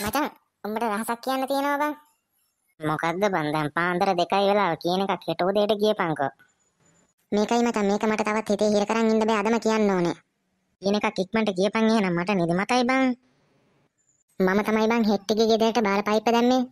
මචං උඹට රහසක් කියන්න තියෙනවා බං. මොකද්ද බං දැන් පාන්දර දෙකයි වෙලාව කියන එකක් හෙටෝ දෙයට ගියපන්කෝ. මේකයි මචං මේක මට තවත් හිතේ හිර කරන් ඉන්න බෑ අදම කියන්න ඕනේ. කියන එකක් ඉක්මනට කියපන් එහෙනම් මට නිදිමතයි බං. මම තමයි බං හෙට්ටිගේ ගෙදරට බාල පයිප්ප දැම්මේ.